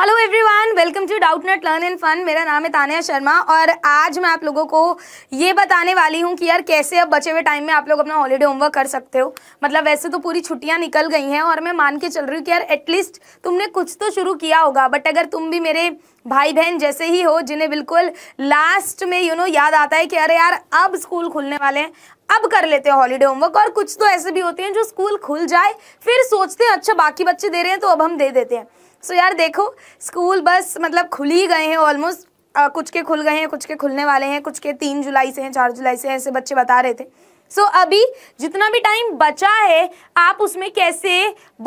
hello everyone welcome to Doubtnut learn and fun मेरा नाम है तानिया शर्मा और आज मैं आप लोगों को ये बताने वाली हूँ कि यार कैसे अब बचे हुए टाइम में आप लोग अपना हॉलीडे होमवर्क कर सकते हो मतलब वैसे तो पूरी छुट्टियाँ निकल गई हैं और मैं मान के चल रही हूँ कि यार एटलीस्ट तुमने कुछ तो शुरू किया होगा बट अगर तुम भी मेरे भाई बहन जैसे ही हो जिन्हें बिल्कुल लास्ट में यू you नो know, याद आता है कि अरे यार अब स्कूल खुलने वाले हैं अब कर लेते हैं हॉलीडे होमवर्क और कुछ तो ऐसे भी होते हैं जो स्कूल खुल जाए फिर सोचते हैं अच्छा बाकी बच्चे दे रहे हैं तो अब हम दे देते हैं सो यार देखो स्कूल बस मतलब खुल ही गए हैं ऑलमोस्ट कुछ के खुल गए हैं कुछ के खुलने वाले हैं कुछ के तीन जुलाई से हैं चार जुलाई से ऐसे बच्चे बता रहे थे सो so, अभी जितना भी टाइम बचा है आप उसमें कैसे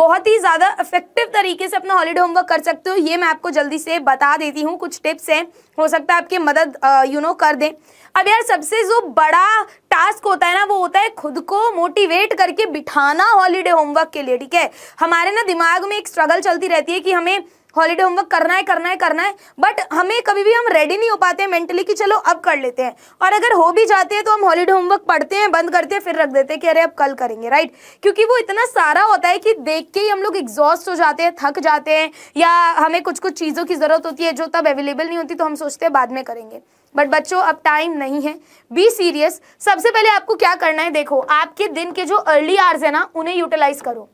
बहुत ही ज़्यादा इफेक्टिव तरीके से अपना हॉलीडे होमवर्क कर सकते हो ये मैं आपको जल्दी से बता देती हूँ कुछ टिप्स हैं हो सकता है आपकी मदद यू नो कर दें अब यार सबसे जो बड़ा टास्क होता है ना वो होता है खुद को मोटिवेट करके बिठाना हॉलीडे होमवर्क के लिए ठीक है हमारे ना दिमाग में एक स्ट्रगल चलती रहती है कि हमें हॉलीडे होमवर्क करना है करना है करना है बट हमें कभी भी हम रेडी नहीं हो पाते हैं मेंटली कि चलो अब कर लेते हैं और अगर हो भी जाते हैं तो हम हॉलीडे होमवर्क पढ़ते हैं बंद करते हैं फिर रख देते हैं कि अरे अब कल करेंगे राइट क्योंकि वो इतना सारा होता है कि देख के ही हम लोग एग्जॉस्ट हो जाते हैं थक जाते हैं या हमें कुछ कुछ चीज़ों की ज़रूरत होती है जो तब अवेलेबल नहीं होती तो हम सोचते हैं बाद में करेंगे बट बच्चों अब टाइम नहीं है बी सीरियस सबसे पहले आपको क्या करना है देखो आपके दिन के जो अर्ली आवर्स है ना उन्हें यूटिलाइज करो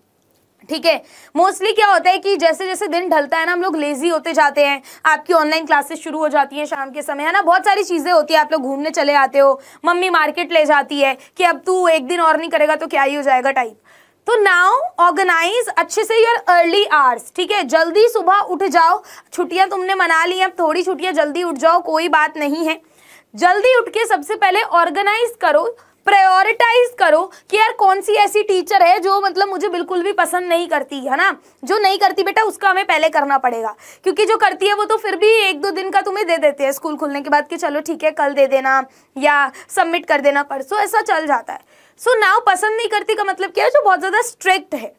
ठीक है मोस्टली क्या होता है कि जैसे जैसे दिन ढलता है ना हम लोग लेजी होते जाते हैं आपकी ऑनलाइन क्लासेस शुरू हो जाती हैं शाम के समय है ना बहुत सारी चीज़ें होती है आप लोग घूमने चले आते हो मम्मी मार्केट ले जाती है कि अब तू एक दिन और नहीं करेगा तो क्या ही हो जाएगा टाइप तो नाउ ऑर्गेनाइज अच्छे से योर अर्ली आवर्स ठीक है जल्दी सुबह उठ जाओ छुट्टियां तुमने मना ली अब थोड़ी छुट्टियां जल्दी उठ जाओ कोई बात नहीं है जल्दी उठ के सबसे पहले ऑर्गेनाइज करो प्रायोरिटाइज करो कि यार कौन सी ऐसी टीचर है जो मतलब मुझे बिल्कुल भी पसंद नहीं करती है ना जो नहीं करती बेटा उसका हमें पहले करना पड़ेगा क्योंकि जो करती है वो तो फिर भी एक दो दिन का तुम्हें दे देते हैं स्कूल खुलने के बाद कि चलो ठीक है कल दे देना या सबमिट कर देना परसों ऐसा चल जाता है सो so, नाव पसंद नहीं करती का मतलब क्या है जो बहुत ज़्यादा स्ट्रिक्ट है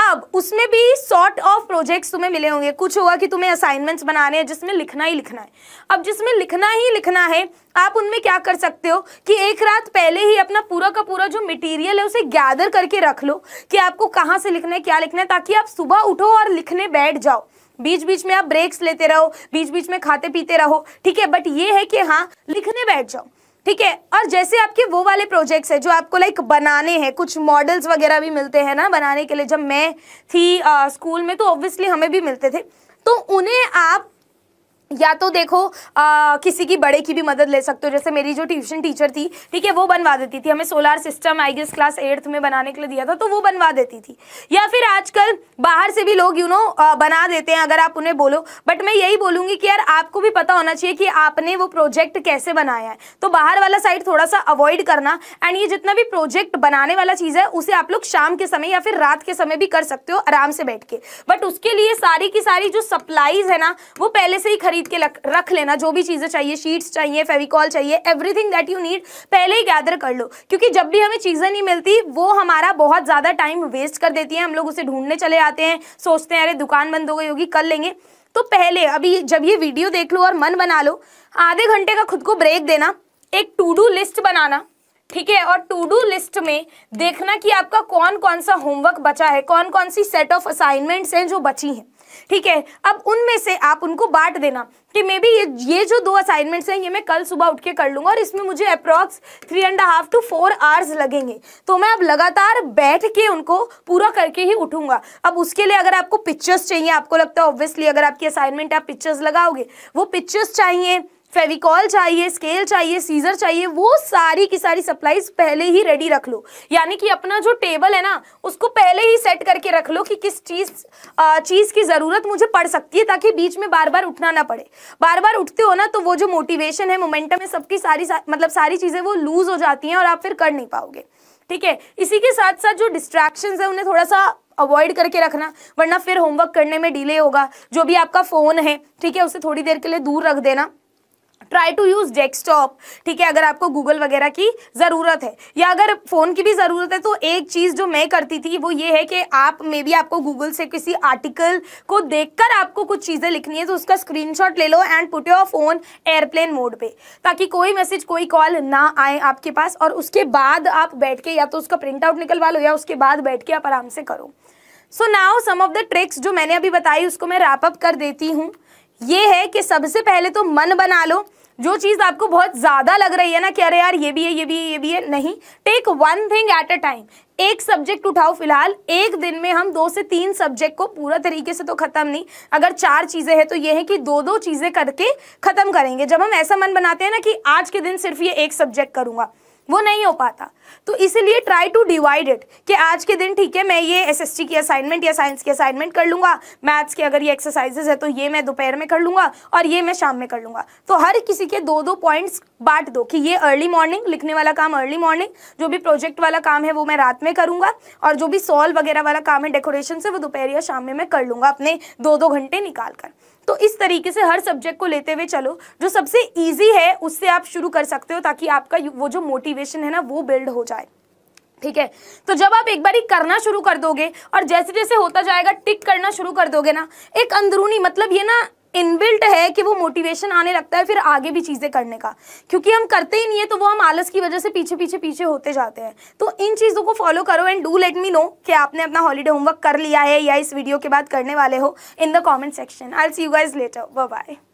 अब उसमें भी सॉर्ट ऑफ प्रोजेक्ट्स तुम्हें मिले होंगे कुछ होगा कि तुम्हें असाइनमेंट्स बनाने हैं जिसमें लिखना ही लिखना है अब जिसमें लिखना ही लिखना है आप उनमें क्या कर सकते हो कि एक रात पहले ही अपना पूरा का पूरा जो मटेरियल है उसे गैदर करके रख लो कि आपको कहाँ से लिखना है क्या लिखना है ताकि आप सुबह उठो और लिखने बैठ जाओ बीच बीच में आप ब्रेक्स लेते रहो बीच बीच में खाते पीते रहो ठीक है बट ये है कि हाँ लिखने बैठ जाओ ठीक है और जैसे आपके वो वाले प्रोजेक्ट्स है जो आपको लाइक बनाने हैं कुछ मॉडल्स वगैरह भी मिलते हैं ना बनाने के लिए जब मैं थी आ, स्कूल में तो ऑब्वियसली हमें भी मिलते थे तो उन्हें आप या तो देखो आ, किसी की बड़े की भी मदद ले सकते हो जैसे मेरी जो ट्यूशन टीचर थी ठीक है वो बनवा देती थी हमें solar system I guess class eighth में बनाने के लिए दिया था तो वो बनवा देती थी या फिर आजकल बाहर से भी लोग यू नो बना देते हैं अगर आप उन्हें बोलो बट मैं यही बोलूंगी कि यार आपको भी पता होना चाहिए कि आपने वो प्रोजेक्ट कैसे बनाया है तो बाहर वाला साइड थोड़ा सा अवॉइड करना एंड ये जितना भी प्रोजेक्ट बनाने वाला चीज़ है उसे आप लोग शाम के समय या फिर रात के समय भी कर सकते हो आराम से बैठ के बट उसके लिए सारी की सारी जो सप्लाईज है ना वो पहले से ही खरीद खरीद के रख लेना जो भी चीज़ें चाहिए शीट्स चाहिए फेविकॉल चाहिए एवरीथिंग दैट यू नीड पहले ही गैदर कर लो क्योंकि जब भी हमें चीज़ें नहीं मिलती वो हमारा बहुत ज़्यादा टाइम वेस्ट कर देती है हम लोग उसे ढूंढने चले आते हैं सोचते हैं अरे दुकान बंद हो गई होगी कर लेंगे तो पहले अभी जब ये वीडियो देख लो और मन बना लो आधे घंटे का खुद को ब्रेक देना एक टू डू लिस्ट बनाना ठीक है और टू डू लिस्ट में देखना कि आपका कौन कौन सा होमवर्क बचा है कौन कौन सी सेट ऑफ असाइनमेंट्स हैं जो बची हैं ठीक है अब उनमें से आप उनको बांट देना कि मे बी ये ये जो दो असाइनमेंट्स हैं ये मैं कल सुबह उठ के कर लूंगा और इसमें मुझे approx three and half to four hours लगेंगे तो मैं अब लगातार बैठ के उनको पूरा करके ही उठूंगा अब उसके लिए अगर आपको पिक्चर्स चाहिए आपको लगता है ऑब्वियसली अगर आपकी असाइनमेंट आप पिक्चर्स लगाओगे वो पिक्चर्स चाहिए फेविकॉल चाहिए स्केल चाहिए सीजर चाहिए वो सारी की सारी सप्लाईज पहले ही रेडी रख लो यानी कि अपना जो टेबल है ना उसको पहले ही सेट करके रख लो कि किस चीज़ चीज़ की ज़रूरत मुझे पड़ सकती है ताकि बीच में बार बार उठना ना पड़े बार बार उठते हो ना तो वो जो मोटिवेशन है मोमेंटम है सबकी सारी सा, मतलब सारी चीज़ें वो लूज़ हो जाती हैं और आप फिर कर नहीं पाओगे ठीक है इसी के साथ साथ जो डिस्ट्रैक्शन है उन्हें थोड़ा सा अवॉइड करके रखना वरना फिर होमवर्क करने में डिले होगा जो भी आपका फ़ोन है ठीक है उसे थोड़ी देर के लिए दूर रख देना ट्राई टू यूज़ डेस्कटॉप ठीक है अगर आपको गूगल वगैरह की ज़रूरत है या अगर फ़ोन की भी ज़रूरत है तो एक चीज़ जो मैं करती थी वो ये है कि आप मे बी आपको गूगल से किसी आर्टिकल को देखकर आपको कुछ चीज़ें लिखनी है तो उसका स्क्रीनशॉट ले लो and put your phone airplane mode पे ताकि कोई मैसेज कोई कॉल ना आए आपके पास और उसके बाद आप बैठ के या तो उसका प्रिंट आउट निकलवा लो या उसके बाद बैठ के आप आराम से करो so now some of the tricks जो मैंने अभी बताई उसको मैं रैपअप कर देती हूँ ये है कि सबसे पहले तो मन बना लो जो चीज़ आपको बहुत ज़्यादा लग रही है ना कि अरे यार ये भी है ये भी है ये भी है नहीं take one thing at a time एक सब्जेक्ट उठाओ फिलहाल एक दिन में हम दो से तीन सब्जेक्ट को पूरा तरीके से तो ख़त्म नहीं अगर चार चीज़ें हैं तो ये है कि दो दो चीज़ें करके ख़त्म करेंगे जब हम ऐसा मन बनाते हैं ना कि आज के दिन सिर्फ ये एक सब्जेक्ट करूँगा वो नहीं हो पाता तो इसीलिए ट्राई टू डिवाइड इट कि आज के दिन ठीक है मैं ये एसएसटी की असाइनमेंट या साइंस की असाइनमेंट कर लूँगा मैथ्स की अगर ये एक्सरसाइजेज है तो ये मैं दोपहर में कर लूँगा और ये मैं शाम में कर लूँगा तो हर किसी के दो दो पॉइंट्स बांट दो कि ये अर्ली मॉर्निंग लिखने वाला काम अर्ली मॉर्निंग जो भी प्रोजेक्ट वाला काम है वो मैं रात में करूँगा और जो भी सॉल्व वगैरह वाला काम है डेकोरेशन से वो दोपहर या शाम में मैं कर लूँगा अपने दो दो घंटे निकाल कर तो इस तरीके से हर सब्जेक्ट को लेते हुए चलो जो सबसे ईजी है उससे आप शुरू कर सकते हो ताकि आपका वो जो मोटिवेशन है ना वो बिल्ड हो जाए ठीक है तो जब आप एक बार ही करना शुरू कर दोगे और जैसे जैसे होता जाएगा टिक करना शुरू कर दोगे ना एक अंदरूनी मतलब ये ना इनबिल्ट है कि वो मोटिवेशन आने लगता है फिर आगे भी चीज़ें करने का क्योंकि हम करते ही नहीं है तो वो हम आलस की वजह से पीछे पीछे पीछे होते जाते हैं तो इन चीज़ों को फॉलो करो and do let me know कि आपने अपना हॉलीडे होमवर्क कर लिया है या इस वीडियो के बाद करने वाले हो in the comment section I see you guys later bye